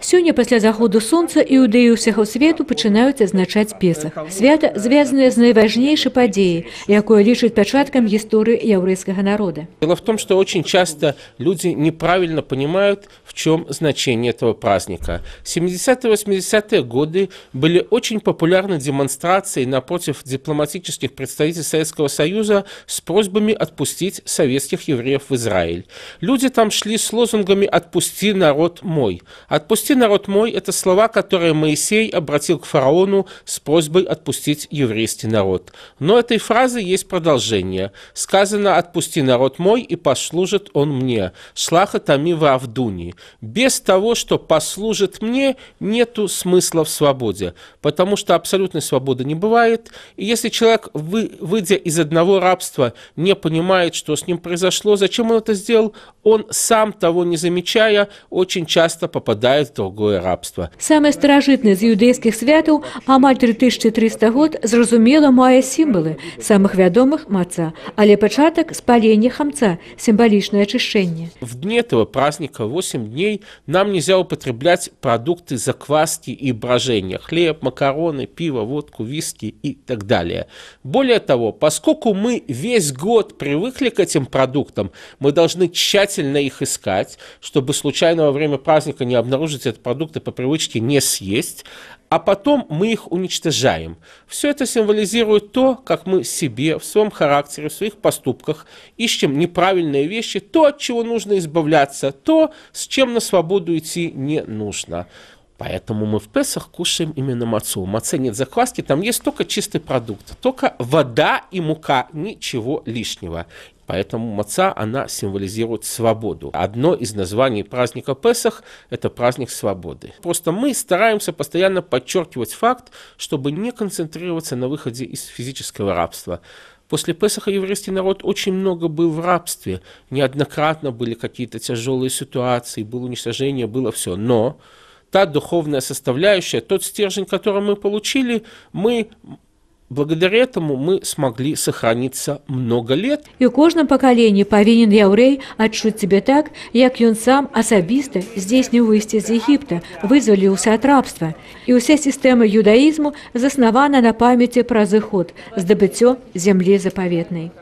Сёння пасля заходу сонца іўдэі ўсяго свету пачынаюць адзначаць песах. Свята звязанае з найважнейшай падзеяй, якое лічыць пячаткам гісторыі яўрэйскага народа. Дело в том, что очень часто люди неправильно понимают, в чем значение этого праздника. 70-80-е годы были очень популярны демонстрации напротив дипломатических представителей Советского Союза с просьбами отпустить советских евреев в Израиль. Люди там шли с лозунгами «Отпусти народ мой». «Отпусти народ мой» – это слова, которые Моисей обратил к фараону с просьбой отпустить еврейский народ. Но этой фразы есть продолжение. Сказано «Отпусти народ мой, и послужит он мне» – шлаха тамива авдуни. Без того, что послужит мне, нету смысла в свободе, потому что абсолютной свободы не бывает. И если человек, вы, выйдя из одного рабства, не понимает, что с ним произошло, зачем он это сделал, он сам того не замечая, очень часто попадает попадают в другое рабство. Саме старожитне з юдейських святаў амаль 3300 год зразумела мае символы самых вядомых маца, але пачатак спалення хамца, символичное очищение. В дни этого праздника 8 дней нам нельзя употреблять продукты закваски и брожения, хлеб, макароны, пиво, водку, виски и так далее. Более того, поскольку мы весь год привыкли к этим продуктам, мы должны тщательно их искать, чтобы случайно во время праздника не не обнаружить этот продукт и по привычке не съесть, а потом мы их уничтожаем. Все это символизирует то, как мы себе, в своем характере, в своих поступках ищем неправильные вещи, то, от чего нужно избавляться, то, с чем на свободу идти не нужно. Поэтому мы в Песах кушаем именно мацу. В маце нет закваски, там есть только чистый продукт, только вода и мука, ничего лишнего. Поэтому маца, она символизирует свободу. Одно из названий праздника Песах – это праздник свободы. Просто мы стараемся постоянно подчеркивать факт, чтобы не концентрироваться на выходе из физического рабства. После Песаха еврейский народ очень много был в рабстве. Неоднократно были какие-то тяжелые ситуации, было уничтожение, было все. Но та духовная составляющая, тот стержень, который мы получили, мы Благодаря этому мы смогли сохраниться много лет. И І кожне поколение повинен яўрэй адчуць себе так, як ён сам особисто здесь не выйсце из Египта, вызваліўся от рабства. и ўся система юдаізму заснована на памяці пра зыход, здабыццё земли заповедной.